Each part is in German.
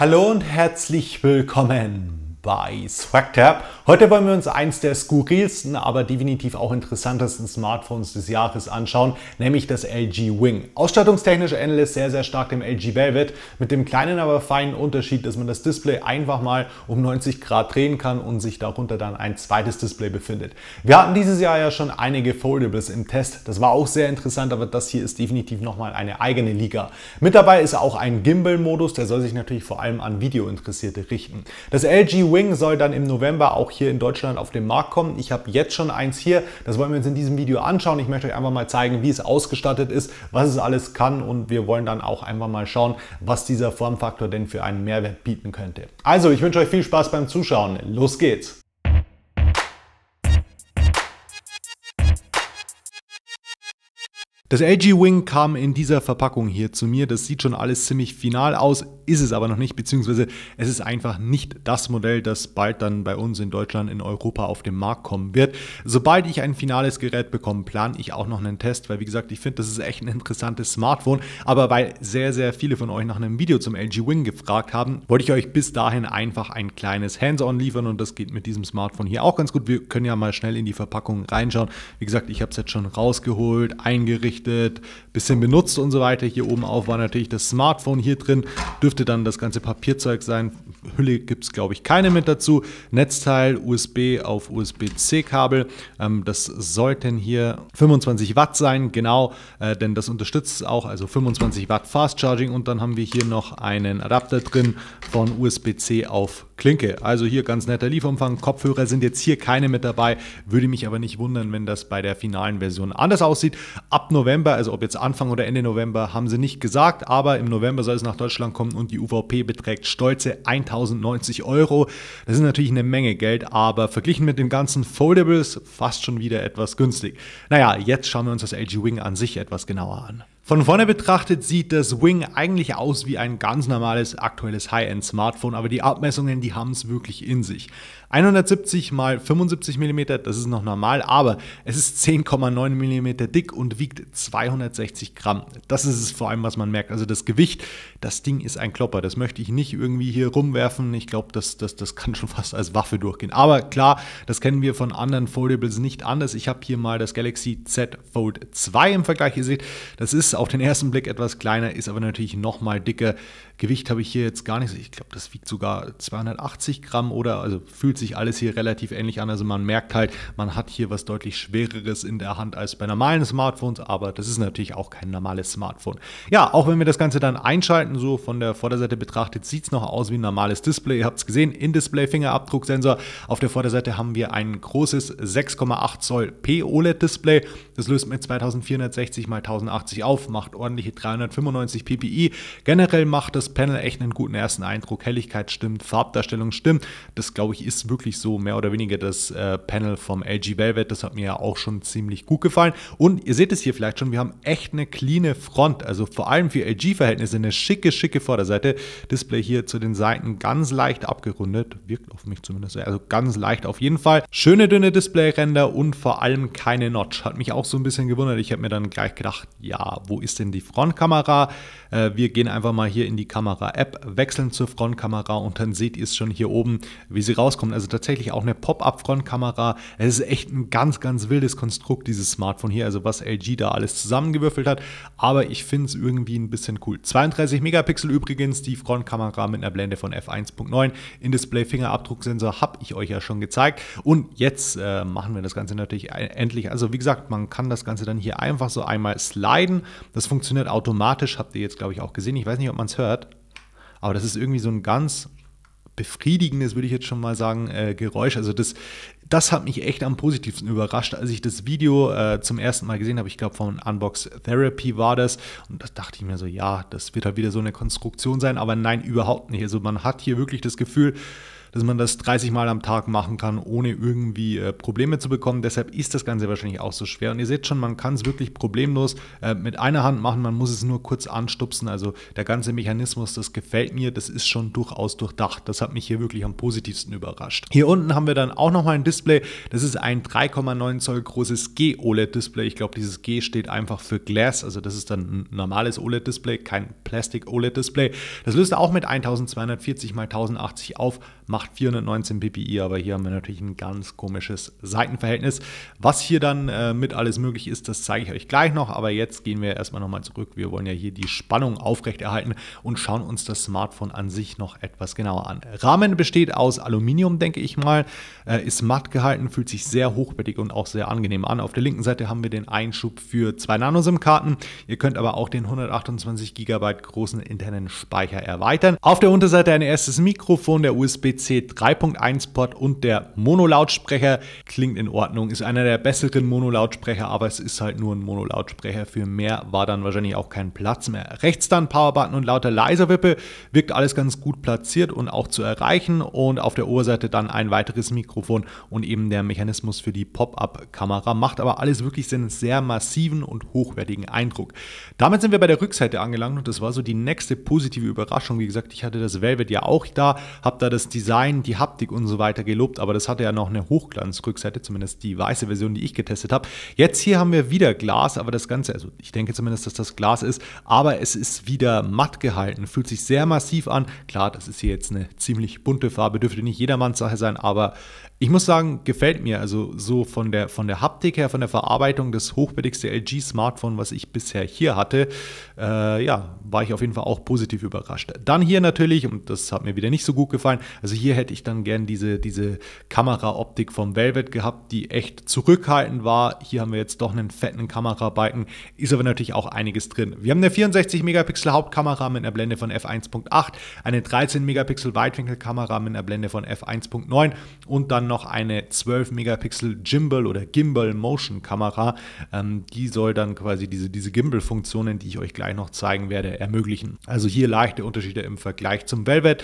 Hallo und herzlich willkommen bei SwagTab. Heute wollen wir uns eins der skurrilsten, aber definitiv auch interessantesten Smartphones des Jahres anschauen, nämlich das LG Wing. Ausstattungstechnisch ähnelt es sehr, sehr stark dem LG Velvet, mit dem kleinen, aber feinen Unterschied, dass man das Display einfach mal um 90 Grad drehen kann und sich darunter dann ein zweites Display befindet. Wir hatten dieses Jahr ja schon einige Foldables im Test, das war auch sehr interessant, aber das hier ist definitiv nochmal eine eigene Liga. Mit dabei ist auch ein Gimbal-Modus, der soll sich natürlich vor allem an Video-Interessierte richten. Das LG Wing soll dann im November auch hier in Deutschland auf den Markt kommen. Ich habe jetzt schon eins hier, das wollen wir uns in diesem Video anschauen. Ich möchte euch einfach mal zeigen, wie es ausgestattet ist, was es alles kann und wir wollen dann auch einfach mal schauen, was dieser Formfaktor denn für einen Mehrwert bieten könnte. Also, ich wünsche euch viel Spaß beim Zuschauen. Los geht's! Das LG Wing kam in dieser Verpackung hier zu mir. Das sieht schon alles ziemlich final aus, ist es aber noch nicht, beziehungsweise es ist einfach nicht das Modell, das bald dann bei uns in Deutschland, in Europa auf den Markt kommen wird. Sobald ich ein finales Gerät bekomme, plane ich auch noch einen Test, weil wie gesagt, ich finde, das ist echt ein interessantes Smartphone. Aber weil sehr, sehr viele von euch nach einem Video zum LG Wing gefragt haben, wollte ich euch bis dahin einfach ein kleines Hands-on liefern und das geht mit diesem Smartphone hier auch ganz gut. Wir können ja mal schnell in die Verpackung reinschauen. Wie gesagt, ich habe es jetzt schon rausgeholt, eingerichtet eingerichtet, bisschen benutzt und so weiter. Hier oben auf war natürlich das Smartphone hier drin dürfte dann das ganze Papierzeug sein. Hülle gibt es, glaube ich, keine mit dazu. Netzteil, USB auf USB-C-Kabel. Ähm, das sollten hier 25 Watt sein, genau, äh, denn das unterstützt es auch, also 25 Watt Fast Charging. Und dann haben wir hier noch einen Adapter drin von USB-C auf Klinke. Also hier ganz netter Lieferumfang. Kopfhörer sind jetzt hier keine mit dabei. Würde mich aber nicht wundern, wenn das bei der finalen Version anders aussieht. Ab November, also ob jetzt Anfang oder Ende November, haben sie nicht gesagt, aber im November soll es nach Deutschland kommen. Wochen und die UVP beträgt stolze 1090 Euro. Das ist natürlich eine Menge Geld, aber verglichen mit den ganzen Foldables fast schon wieder etwas günstig. Naja, jetzt schauen wir uns das LG Wing an sich etwas genauer an. Von vorne betrachtet sieht das Wing eigentlich aus wie ein ganz normales aktuelles High-End-Smartphone, aber die Abmessungen, die haben es wirklich in sich. 170 x 75 mm, das ist noch normal, aber es ist 10,9 mm dick und wiegt 260 Gramm. Das ist es vor allem, was man merkt. Also das Gewicht, das Ding ist ein Klopper. Das möchte ich nicht irgendwie hier rumwerfen. Ich glaube, das, das, das kann schon fast als Waffe durchgehen. Aber klar, das kennen wir von anderen Foldables nicht anders. Ich habe hier mal das Galaxy Z Fold 2 im Vergleich. gesehen. das ist auf den ersten Blick etwas kleiner, ist aber natürlich nochmal dicker. Gewicht habe ich hier jetzt gar nicht. Ich glaube, das wiegt sogar 280 Gramm oder also fühlt sich alles hier relativ ähnlich an. Also man merkt halt, man hat hier was deutlich schwereres in der Hand als bei normalen Smartphones, aber das ist natürlich auch kein normales Smartphone. Ja, auch wenn wir das Ganze dann einschalten, so von der Vorderseite betrachtet, sieht es noch aus wie ein normales Display. Ihr habt es gesehen, In-Display Fingerabdrucksensor. Auf der Vorderseite haben wir ein großes 6,8 Zoll P-OLED-Display. Das löst mit 2460 x 1080 auf drauf, macht ordentliche 395 ppi. Generell macht das Panel echt einen guten ersten Eindruck. Helligkeit stimmt, Farbdarstellung stimmt. Das glaube ich ist wirklich so mehr oder weniger das äh, Panel vom LG Velvet. Das hat mir ja auch schon ziemlich gut gefallen. Und ihr seht es hier vielleicht schon, wir haben echt eine clean Front. Also vor allem für LG-Verhältnisse eine schicke, schicke Vorderseite. Display hier zu den Seiten ganz leicht abgerundet. Wirkt auf mich zumindest. Also ganz leicht auf jeden Fall. Schöne dünne Displayränder und vor allem keine Notch. Hat mich auch so ein bisschen gewundert. Ich habe mir dann gleich gedacht, ja, wo ist denn die Frontkamera? Äh, wir gehen einfach mal hier in die Kamera-App, wechseln zur Frontkamera und dann seht ihr es schon hier oben, wie sie rauskommt. Also tatsächlich auch eine Pop-up-Frontkamera. Es ist echt ein ganz, ganz wildes Konstrukt, dieses Smartphone hier. Also was LG da alles zusammengewürfelt hat. Aber ich finde es irgendwie ein bisschen cool. 32 Megapixel übrigens, die Frontkamera mit einer Blende von f1.9. In Display Fingerabdrucksensor habe ich euch ja schon gezeigt. Und jetzt äh, machen wir das Ganze natürlich e-, endlich. Also wie gesagt, man kann das Ganze dann hier einfach so einmal sliden das funktioniert automatisch, habt ihr jetzt, glaube ich, auch gesehen. Ich weiß nicht, ob man es hört, aber das ist irgendwie so ein ganz befriedigendes, würde ich jetzt schon mal sagen, äh, Geräusch. Also das, das hat mich echt am positivsten überrascht, als ich das Video äh, zum ersten Mal gesehen habe. Ich glaube, von Unbox Therapy war das. Und da dachte ich mir so, ja, das wird halt wieder so eine Konstruktion sein. Aber nein, überhaupt nicht. Also man hat hier wirklich das Gefühl, dass man das 30 Mal am Tag machen kann, ohne irgendwie äh, Probleme zu bekommen. Deshalb ist das Ganze wahrscheinlich auch so schwer. Und ihr seht schon, man kann es wirklich problemlos äh, mit einer Hand machen, man muss es nur kurz anstupsen. Also der ganze Mechanismus, das gefällt mir, das ist schon durchaus durchdacht. Das hat mich hier wirklich am positivsten überrascht. Hier unten haben wir dann auch nochmal ein Display. Das ist ein 3,9 Zoll großes G-OLED-Display. Ich glaube, dieses G steht einfach für Glass. Also das ist dann ein normales OLED-Display, kein plastik oled display Das löst auch mit 1240 x 1080 auf, macht 419 ppi, aber hier haben wir natürlich ein ganz komisches Seitenverhältnis. Was hier dann äh, mit alles möglich ist, das zeige ich euch gleich noch, aber jetzt gehen wir erstmal nochmal zurück. Wir wollen ja hier die Spannung aufrechterhalten und schauen uns das Smartphone an sich noch etwas genauer an. Rahmen besteht aus Aluminium, denke ich mal, äh, ist matt gehalten, fühlt sich sehr hochwertig und auch sehr angenehm an. Auf der linken Seite haben wir den Einschub für zwei Nano-SIM-Karten. Ihr könnt aber auch den 128 GB großen internen Speicher erweitern. Auf der Unterseite ein erstes Mikrofon, der USB-C 3.1-Port und der Mono-Lautsprecher. Klingt in Ordnung, ist einer der besseren Mono-Lautsprecher, aber es ist halt nur ein Mono-Lautsprecher. Für mehr war dann wahrscheinlich auch kein Platz mehr. Rechts dann Powerbutton und lauter Leiserwippe. Wirkt alles ganz gut platziert und auch zu erreichen. Und auf der Oberseite dann ein weiteres Mikrofon und eben der Mechanismus für die Pop-Up-Kamera. Macht aber alles wirklich einen sehr massiven und hochwertigen Eindruck. Damit sind wir bei der Rückseite angelangt und das war so die nächste positive Überraschung. Wie gesagt, ich hatte das Velvet ja auch da, habe da das Design Design, die Haptik und so weiter gelobt, aber das hatte ja noch eine Hochglanzrückseite, zumindest die weiße Version, die ich getestet habe. Jetzt hier haben wir wieder Glas, aber das Ganze, also ich denke zumindest, dass das Glas ist, aber es ist wieder matt gehalten, fühlt sich sehr massiv an. Klar, das ist hier jetzt eine ziemlich bunte Farbe, dürfte nicht jedermanns Sache sein, aber ich muss sagen, gefällt mir. Also so von der, von der Haptik her, von der Verarbeitung, das hochwertigste LG-Smartphone, was ich bisher hier hatte, äh, ja, war ich auf jeden Fall auch positiv überrascht. Dann hier natürlich, und das hat mir wieder nicht so gut gefallen, also hier hier hätte ich dann gern diese, diese Kameraoptik vom Velvet gehabt, die echt zurückhaltend war. Hier haben wir jetzt doch einen fetten Kamerabalken, ist aber natürlich auch einiges drin. Wir haben eine 64 Megapixel Hauptkamera mit einer Blende von f1.8, eine 13 Megapixel Weitwinkelkamera mit einer Blende von f1.9 und dann noch eine 12 Megapixel Gimbal oder Gimbal Motion Kamera. Ähm, die soll dann quasi diese, diese Gimbal-Funktionen, die ich euch gleich noch zeigen werde, ermöglichen. Also hier leichte Unterschiede im Vergleich zum Velvet.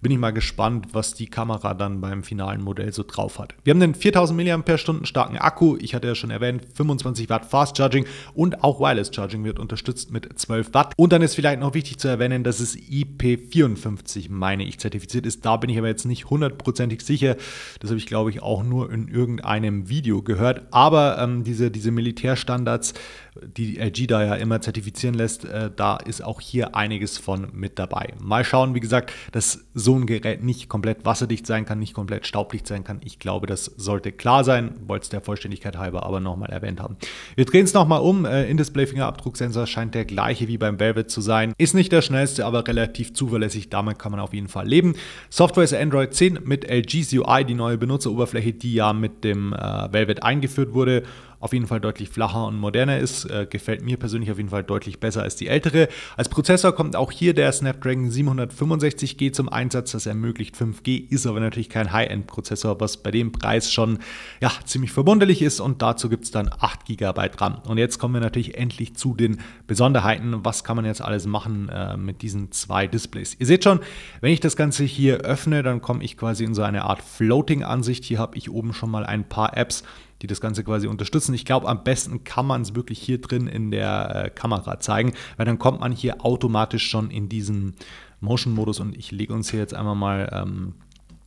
Bin ich mal gespannt, was die Kamera dann beim finalen Modell so drauf hat. Wir haben den 4000 mAh starken Akku, ich hatte ja schon erwähnt, 25 Watt Fast Charging und auch Wireless Charging wird unterstützt mit 12 Watt. Und dann ist vielleicht noch wichtig zu erwähnen, dass es IP54, meine ich, zertifiziert ist. Da bin ich aber jetzt nicht hundertprozentig sicher. Das habe ich, glaube ich, auch nur in irgendeinem Video gehört. Aber ähm, diese, diese Militärstandards, die LG da ja immer zertifizieren lässt, äh, da ist auch hier einiges von mit dabei. Mal schauen, wie gesagt, dass so ein Gerät nicht komplett wasserdicht sein kann, nicht komplett staubdicht sein kann. Ich glaube, das sollte klar sein, wollte es der Vollständigkeit halber aber nochmal erwähnt haben. Wir drehen es nochmal um. Äh, In-Display-Fingerabdrucksensor scheint der gleiche wie beim Velvet zu sein. Ist nicht der schnellste, aber relativ zuverlässig. Damit kann man auf jeden Fall leben. Software ist Android 10 mit LG's UI, die neue Benutzeroberfläche, die ja mit dem äh, Velvet eingeführt wurde auf jeden Fall deutlich flacher und moderner ist. Äh, gefällt mir persönlich auf jeden Fall deutlich besser als die ältere. Als Prozessor kommt auch hier der Snapdragon 765G zum Einsatz. Das ermöglicht 5G, ist aber natürlich kein High-End-Prozessor, was bei dem Preis schon ja, ziemlich verwunderlich ist. Und dazu gibt es dann 8 GB RAM. Und jetzt kommen wir natürlich endlich zu den Besonderheiten. Was kann man jetzt alles machen äh, mit diesen zwei Displays? Ihr seht schon, wenn ich das Ganze hier öffne, dann komme ich quasi in so eine Art Floating-Ansicht. Hier habe ich oben schon mal ein paar Apps die das Ganze quasi unterstützen. Ich glaube, am besten kann man es wirklich hier drin in der äh, Kamera zeigen, weil dann kommt man hier automatisch schon in diesen Motion-Modus und ich lege uns hier jetzt einmal mal. Ähm,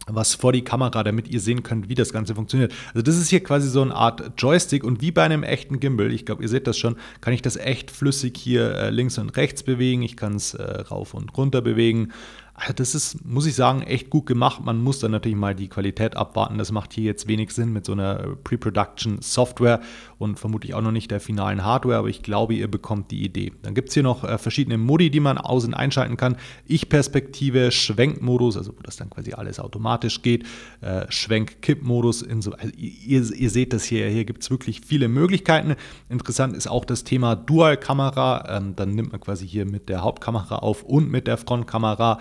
was vor die Kamera, damit ihr sehen könnt, wie das Ganze funktioniert. Also das ist hier quasi so eine Art Joystick und wie bei einem echten Gimbal, ich glaube, ihr seht das schon, kann ich das echt flüssig hier äh, links und rechts bewegen. Ich kann es äh, rauf und runter bewegen das ist, muss ich sagen, echt gut gemacht. Man muss dann natürlich mal die Qualität abwarten. Das macht hier jetzt wenig Sinn mit so einer Pre-Production-Software und vermutlich auch noch nicht der finalen Hardware, aber ich glaube, ihr bekommt die Idee. Dann gibt es hier noch äh, verschiedene Modi, die man aus- und einschalten kann. Ich-Perspektive, Schwenkmodus, also wo das dann quasi alles automatisch geht, äh, Schwenk-Kipp-Modus. So, also ihr, ihr, seht das hier, hier gibt es wirklich viele Möglichkeiten. Interessant ist auch das Thema Dual-Kamera. Ähm, dann nimmt man quasi hier mit der Hauptkamera auf und mit der Frontkamera.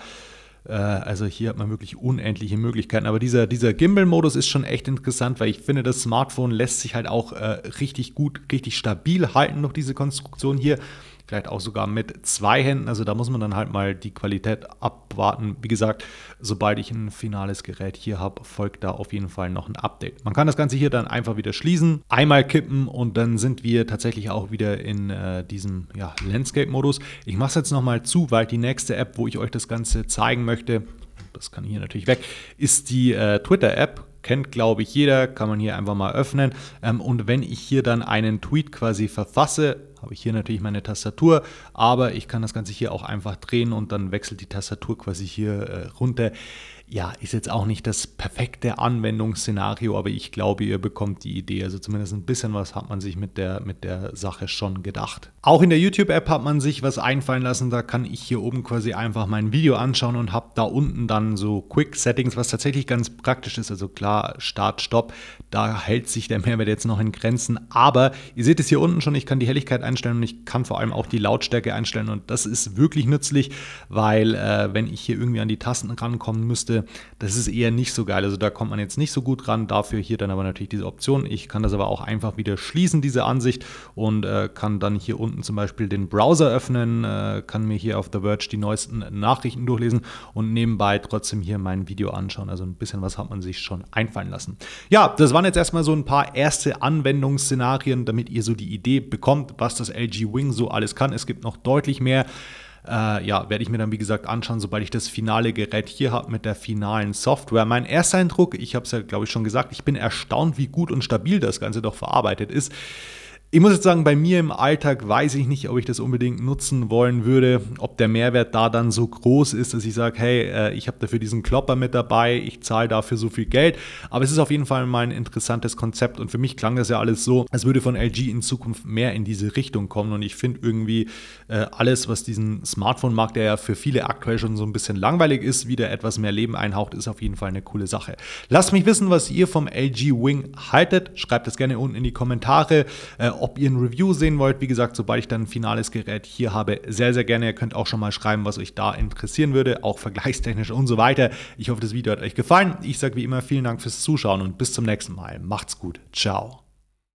Äh, also hier hat man wirklich unendliche Möglichkeiten. Aber dieser, dieser Gimbal-Modus ist schon echt interessant, weil ich finde, das Smartphone lässt sich halt auch äh, richtig gut, richtig stabil halten, noch diese Konstruktion hier vielleicht auch sogar mit zwei Händen. Also da muss man dann halt mal die Qualität abwarten. Wie gesagt, sobald ich ein finales Gerät hier habe, folgt da auf jeden Fall noch ein Update. Man kann das Ganze hier dann einfach wieder schließen, einmal kippen und dann sind wir tatsächlich auch wieder in äh, diesem ja, Landscape-Modus. Ich mache es jetzt nochmal zu, weil die nächste App, wo ich euch das Ganze zeigen möchte, das kann hier natürlich weg, ist die äh, Twitter-App. Kennt, glaube ich, jeder, kann man hier einfach mal öffnen. Ähm, und wenn ich hier dann einen Tweet quasi verfasse, habe ich hier natürlich meine Tastatur, aber ich kann das Ganze hier auch einfach drehen und dann wechselt die Tastatur quasi hier äh, runter. Ja, ist jetzt auch nicht das perfekte Anwendungsszenario, aber ich glaube, ihr bekommt die Idee. Also zumindest ein bisschen was hat man sich mit der, mit der Sache schon gedacht. Auch in der YouTube-App hat man sich was einfallen lassen. Da kann ich hier oben quasi einfach mein Video anschauen und habe da unten dann so Quick-Settings, was tatsächlich ganz praktisch ist. Also klar, Start, Stopp, da hält sich der Mehrwert jetzt noch in Grenzen. Aber ihr seht es hier unten schon, ich kann die Helligkeit einstellen und ich kann vor allem auch die Lautstärke einstellen und das ist wirklich nützlich, weil äh, wenn ich hier irgendwie an die Tasten rankommen müsste, das ist eher nicht so geil. Also da kommt man jetzt nicht so gut ran. Dafür hier dann aber natürlich diese Option. Ich kann das aber auch einfach wieder schließen, diese Ansicht und äh, kann dann hier unten zum Beispiel den Browser öffnen, äh, kann mir hier auf The Verge die neuesten Nachrichten durchlesen und nebenbei trotzdem hier mein Video anschauen. Also ein bisschen was hat man sich schon einfallen lassen. Ja, das waren jetzt erstmal so ein paar erste Anwendungsszenarien, damit ihr so die Idee bekommt, was das das LG Wing so alles kann. Es gibt noch deutlich mehr. Äh, ja, werde ich mir dann wie gesagt anschauen, sobald ich das finale Gerät hier habe mit der finalen Software. Mein erster Eindruck, ich habe es ja glaube ich schon gesagt, ich bin erstaunt, wie gut und stabil das Ganze doch verarbeitet ist. Ich muss jetzt sagen, bei mir im Alltag weiß ich nicht, ob ich das unbedingt nutzen wollen würde, ob der Mehrwert da dann so groß ist, dass ich sage, hey, äh, ich habe dafür diesen Klopper mit dabei, ich zahle dafür so viel Geld. Aber es ist auf jeden Fall mal ein interessantes Konzept und für mich klang das ja alles so, als würde von LG in Zukunft mehr in diese Richtung kommen und ich finde irgendwie äh, alles, was diesen Smartphone-Markt, der ja für viele aktuell schon so ein bisschen langweilig ist, wieder etwas mehr Leben einhaucht, ist auf jeden Fall eine coole Sache. Lasst mich wissen, was ihr vom LG Wing haltet. Schreibt es gerne unten in die Kommentare äh, ob ihr ein Review sehen wollt. Wie gesagt, sobald ich dann ein finales Gerät hier habe, sehr, sehr gerne. Ihr könnt auch schon mal schreiben, was euch da interessieren würde, auch vergleichstechnisch und so weiter. Ich hoffe, das Video hat euch gefallen. Ich sage wie immer vielen Dank fürs Zuschauen und bis zum nächsten Mal. Macht's gut. Ciao.